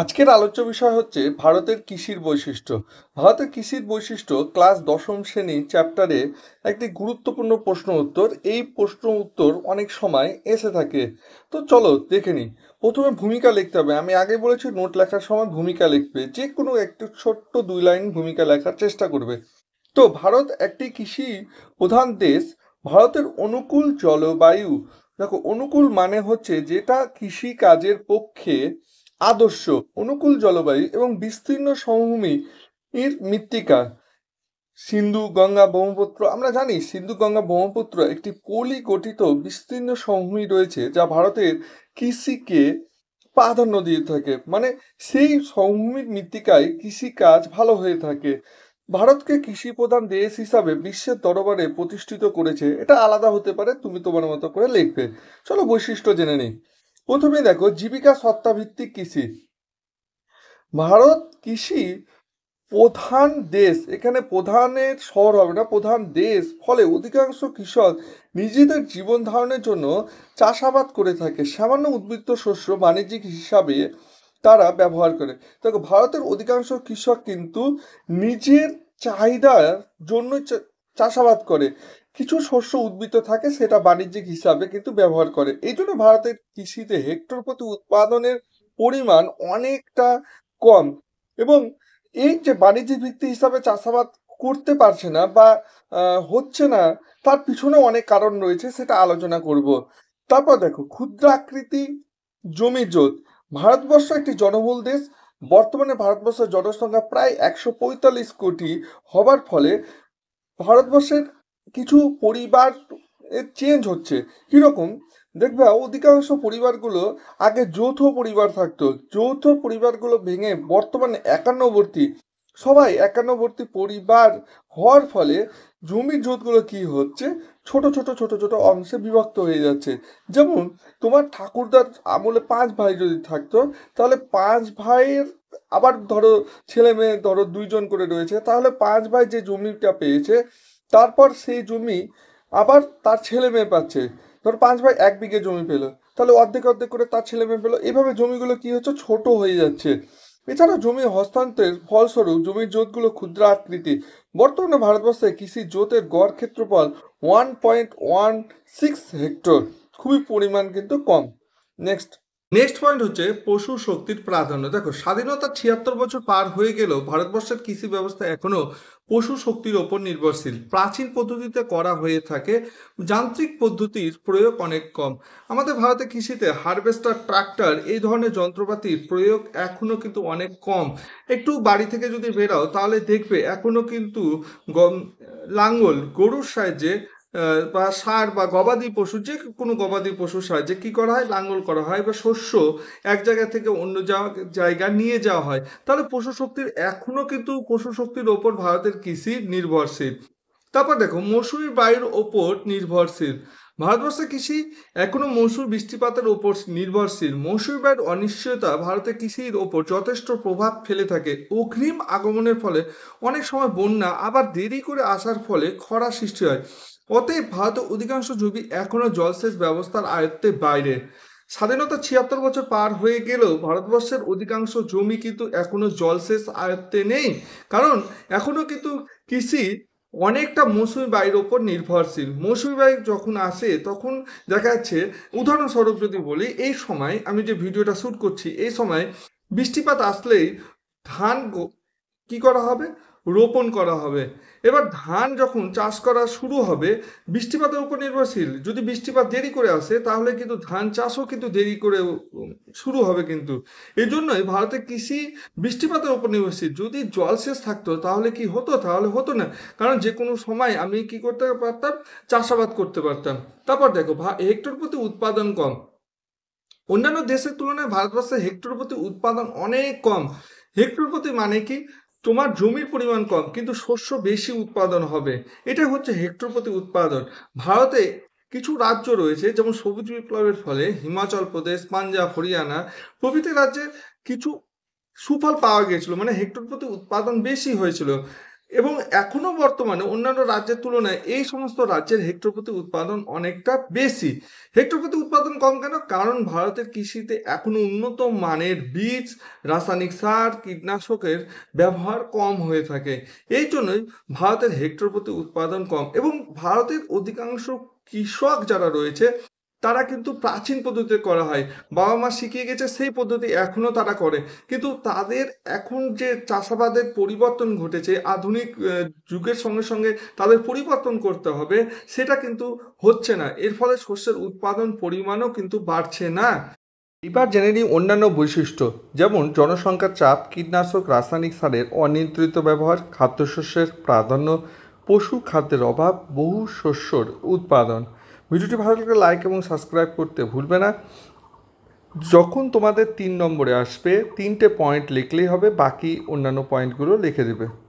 আজকের আলোচ্য বিষয় হচ্ছে ভারতের কৃষির বৈশিষ্ট্য ভারতের কৃষির বৈশিষ্ট্য ক্লাস দশম শ্রেণী চ্যাপ্টারে একটি গুরুত্বপূর্ণ প্রশ্ন উত্তর এই প্রশ্ন উত্তর অনেক সময় এসে থাকে তো চলো দেখে নিই প্রথমে ভূমিকা লিখতে হবে আমি আগে বলেছি নোট লেখার সময় ভূমিকা লিখবে যে কোনো একটু ছোট্ট দুই লাইন ভূমিকা লেখার চেষ্টা করবে তো ভারত একটি কৃষি প্রধান দেশ ভারতের অনুকূল জলবায়ু দেখো অনুকূল মানে হচ্ছে যেটা কৃষি কাজের পক্ষে আদর্শ অনুকূল জলবায়ু এবং বিস্তীর্ণ সমভূমি এর মৃত্তিকা সিন্ধু গঙ্গা ব্রহ্মপুত্র আমরা জানি সিন্ধু গঙ্গা ব্রহ্মপুত্র একটি পলি গঠিত বিস্তীর্ণ সমভূমি রয়েছে যা ভারতের কৃষিকে প্রাধান্য দিয়ে থাকে মানে সেই সমভূমির মৃত্তিকায় কৃষিকাজ ভালো হয়ে থাকে ভারতকে কৃষি প্রধান দেশ হিসাবে বিশ্বের দরবারে প্রতিষ্ঠিত করেছে এটা আলাদা হতে পারে তুমি তোমার মতো করে লিখবে চলো বৈশিষ্ট্য জেনে নিই প্রথমে দেখো জীবিকা সত্তাভিত্তিক কৃষি ভারত কৃষি প্রধান দেশ এখানে প্রধানের শহর হবে না প্রধান দেশ ফলে অধিকাংশ কৃষক নিজেদের জীবন ধারণের জন্য চাষাবাদ করে থাকে সামান্য উদ্বৃত্ত শস্য বাণিজ্যিক হিসাবে তারা ব্যবহার করে দেখো ভারতের অধিকাংশ কৃষক কিন্তু নিজের চাহিদার জন্য চাষাবাদ করে কিছু শস্য উদ্ভিত থাকে সেটা বাণিজ্যিক হিসাবে কিন্তু ব্যবহার করে এই জন্য ভারতের কৃষিতে হেক্টর প্রতি উৎপাদনের পরিমাণ অনেকটা কম এবং এই যে বাণিজ্যিক ভিত্তি হিসাবে চাষাবাদ করতে পারছে না বা হচ্ছে না তার পিছনে অনেক কারণ রয়েছে সেটা আলোচনা করব তারপর দেখো ক্ষুদ্র আকৃতি জমি জোত ভারতবর্ষ একটি জনবহুল দেশ বর্তমানে ভারতবর্ষের জনসংখ্যা প্রায় একশো পঁয়তাল্লিশ কোটি হবার ফলে ভারতবর্ষের কিছু পরিবার চেঞ্জ হচ্ছে কীরকম দেখবে অধিকাংশ পরিবারগুলো আগে যৌথ পরিবার থাকতো যৌথ পরিবারগুলো ভেঙে বর্তমানে একান্নবর্তী সবাই একান্নবর্তী পরিবার হওয়ার ফলে জমির জোতগুলো কি হচ্ছে ছোট ছোট ছোট ছোট অংশে বিভক্ত হয়ে যাচ্ছে যেমন তোমার ঠাকুরদার আমলে পাঁচ ভাই যদি থাকতো তাহলে পাঁচ ভাইয়ের আবার ধরো ছেলে মেয়ে ধরো দুইজন করে রয়েছে তাহলে পাঁচ ভাই যে জমিটা পেয়েছে তারপর সেই জমি আবার তার ছেলে মেয়ে পাচ্ছে ধর পাঁচ ভাই এক বিঘে জমি পেলো তাহলে অর্ধেক অর্ধেক করে তার ছেলে মেয়ে পেলো এভাবে জমিগুলো কি হচ্ছে ছোট হয়ে যাচ্ছে এছাড়া জমি হস্তান্তরের ফলস্বরূপ জমির জোতগুলো ক্ষুদ্র আকৃতি বর্তমানে ভারতবর্ষে কৃষি জোতের গড় ক্ষেত্রফল one point one six hectare খুবই পরিমাণ কিন্তু কম নেক্সট নেক্সট পয়েন্ট হচ্ছে পশু শক্তির প্রাধান্য দেখো স্বাধীনতা ছিয়াত্তর বছর পার হয়ে গেলেও ভারতবর্ষের কৃষি ব্যবস্থা এখনও পশু শক্তির ওপর নির্ভরশীল প্রাচীন পদ্ধতিতে করা হয়ে থাকে যান্ত্রিক পদ্ধতির প্রয়োগ অনেক কম আমাদের ভারতে কৃষিতে হারভেস্টার ট্রাক্টর এই ধরনের যন্ত্রপাতির প্রয়োগ এখনও কিন্তু অনেক কম একটু বাড়ি থেকে যদি বেরাও তাহলে দেখবে এখনও কিন্তু লাঙ্গল গরুর সাহায্যে বা সার বা গবাদি পশু যে কোনো গবাদি পশুর যে কী করা হয় লাঙল করা হয় বা শস্য এক জায়গা থেকে অন্য জায়গা নিয়ে যাওয়া হয় তাহলে পশু শক্তির এখনও কিন্তু পশু শক্তির ওপর ভারতের কৃষি নির্ভরশীল তারপর দেখো মৌসুমি বায়ুর ওপর নির্ভরশীল ভারতবর্ষের কৃষি এখনও মৌসুমি বৃষ্টিপাতের ওপর নির্ভরশীল মৌসুমি বায়ুর অনিশ্চয়তা ভারতের কৃষির ওপর যথেষ্ট প্রভাব ফেলে থাকে অগ্রিম আগমনের ফলে অনেক সময় বন্যা আবার দেরি করে আসার ফলে খরা সৃষ্টি হয় অতএব ভারতের অধিকাংশ জমি এখনও জলসেচ ব্যবস্থার আয়ত্তের বাইরে স্বাধীনতা ছিয়াত্তর বছর পার হয়ে গেলেও ভারতবর্ষের অধিকাংশ জমি কিন্তু এখনও জলসেচ আয়ত্তে নেই কারণ এখনও কিন্তু কৃষি অনেকটা মৌসুমি বায়ুর ওপর নির্ভরশীল মৌসুমি বায়ু যখন আসে তখন দেখা যাচ্ছে উদাহরণস্বরূপ যদি বলি এই সময় আমি যে ভিডিওটা শ্যুট করছি এই সময় বৃষ্টিপাত আসলেই ধান কি করা হবে রোপণ করা হবে এবার ধান যখন চাষ করা শুরু হবে বৃষ্টিপাতের উপর নির্ভরশীল যদি বৃষ্টিপাত দেরি করে আসে তাহলে কিন্তু ধান চাষও কিন্তু দেরি করে শুরু হবে কিন্তু এই জন্যই ভারতের কৃষি বৃষ্টিপাতের উপর নির্ভরশীল যদি জলসেচ থাকতো তাহলে কি হতো তাহলে হতো না কারণ যে কোনো সময় আমি কি করতে পারতাম চাষাবাদ করতে পারতাম তারপর দেখো হেক্টর প্রতি উৎপাদন কম অন্যান্য দেশের তুলনায় ভারতবর্ষে হেক্টর প্রতি উৎপাদন অনেক কম হেক্টর প্রতি মানে কি তোমার জমির পরিমাণ কম কিন্তু শস্য বেশি উৎপাদন হবে এটা হচ্ছে হেক্টর প্রতি উৎপাদন ভারতে কিছু রাজ্য রয়েছে যেমন সবুজ বিপ্লবের ফলে হিমাচল প্রদেশ পাঞ্জাব হরিয়ানা প্রভৃতি রাজ্যে কিছু সুফল পাওয়া গিয়েছিল মানে হেক্টর প্রতি উৎপাদন বেশি হয়েছিল এবং এখনো বর্তমানে অন্যান্য রাজ্যের তুলনায় এই সমস্ত রাজ্যের হেক্টর প্রতি উৎপাদন অনেকটা বেশি হেক্টর প্রতি উৎপাদন কম কেন কারণ ভারতের কৃষিতে এখনো উন্নত মানের বীজ রাসায়নিক সার কীটনাশকের ব্যবহার কম হয়ে থাকে এই জন্যই ভারতের হেক্টর প্রতি উৎপাদন কম এবং ভারতের অধিকাংশ কৃষক যারা রয়েছে তারা কিন্তু প্রাচীন পদ্ধতিতে করা হয় বাবা মা শিখিয়ে গেছে সেই পদ্ধতি এখনও তারা করে কিন্তু তাদের এখন যে চাষাবাদের পরিবর্তন ঘটেছে আধুনিক যুগের সঙ্গে সঙ্গে তাদের পরিবর্তন করতে হবে সেটা কিন্তু হচ্ছে না এর ফলে শস্যের উৎপাদন পরিমাণও কিন্তু বাড়ছে না এবার জেনে নিই অন্যান্য বৈশিষ্ট্য যেমন জনসংখ্যার চাপ কীটনাশক রাসায়নিক সারের অনিয়ন্ত্রিত ব্যবহার খাদ্যশস্যের প্রাধান্য পশু খাদ্যের অভাব বহু শস্যর উৎপাদন ভিডিওটি ভালো লাগলে লাইক এবং সাবস্ক্রাইব করতে ভুলবে না যখন তোমাদের তিন নম্বরে আসবে তিনটে পয়েন্ট লিখলেই হবে বাকি অন্যান্য পয়েন্টগুলো লিখে দেবে